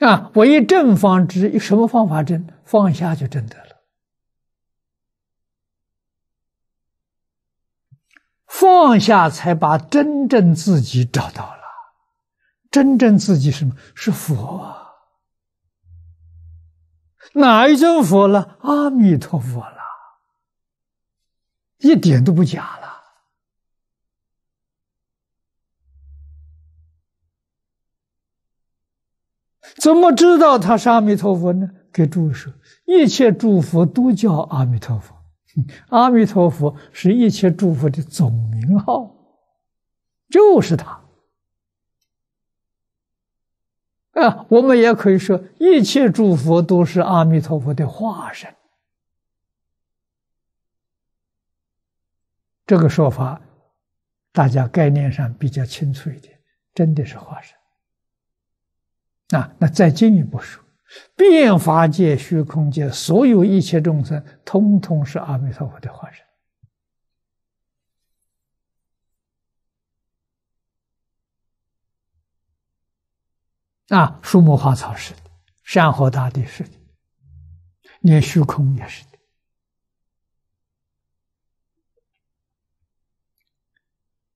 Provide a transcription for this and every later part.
啊，为正方知，什么方法正放下就正得了，放下才把真正自己找到了，真正自己什么是佛？哪一尊佛了？阿弥陀佛了，一点都不假。怎么知道他是阿弥陀佛呢？给注说，一切诸佛都叫阿弥陀佛，阿弥陀佛是一切诸佛的总名号，就是他。啊，我们也可以说，一切诸佛都是阿弥陀佛的化身。这个说法，大家概念上比较清楚一点，真的是化身。啊，那再进一步说，变化界、虚空界，所有一切众生，通通是阿弥陀佛的化身。啊，树木花草是的，山河大地是的，连虚空也是的。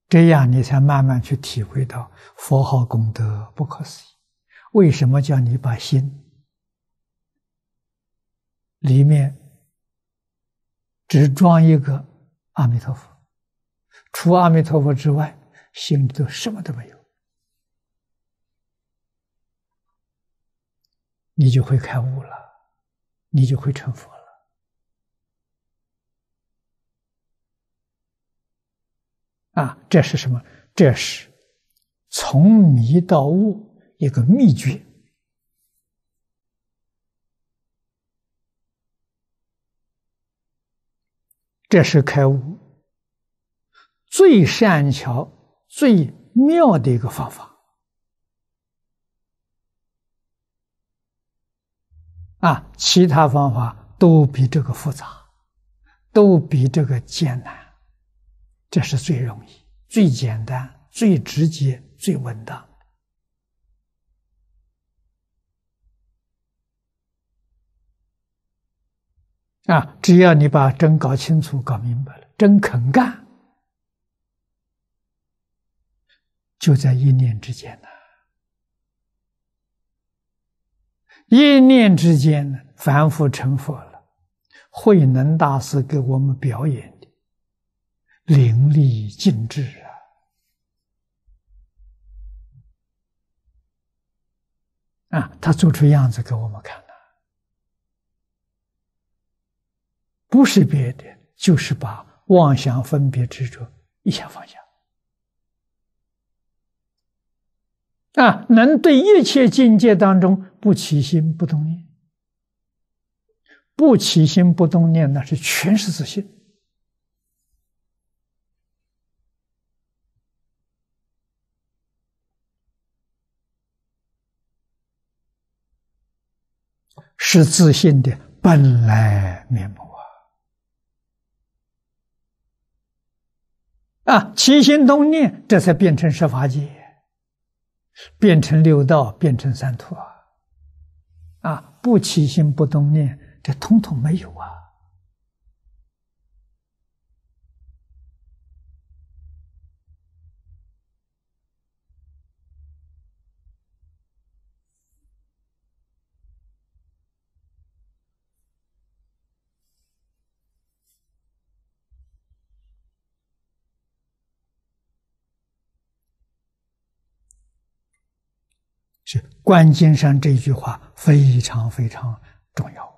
这样，你才慢慢去体会到佛号功德不可思议。为什么叫你把心里面只装一个阿弥陀佛？除阿弥陀佛之外，心里头什么都没有，你就会开悟了，你就会成佛了。啊，这是什么？这是从迷到悟。一个秘诀，这是开悟最善巧、最妙的一个方法啊！其他方法都比这个复杂，都比这个艰难。这是最容易、最简单、最直接、最稳当。啊，只要你把真搞清楚、搞明白了，真肯干，就在一念之间呐！一念之间，凡夫成佛了。慧能大师给我们表演的淋漓尽致啊！啊，他做出样子给我们看。不是别的，就是把妄想、分别、执着一下放下啊！能对一切境界当中不起心、不动念，不起心、不动念，那是全是自信，是自信的本来面目。啊，起心动念，这才变成十法界，变成六道，变成三途啊！啊，不起心不动念，这统统没有啊！关金山这句话非常非常重要。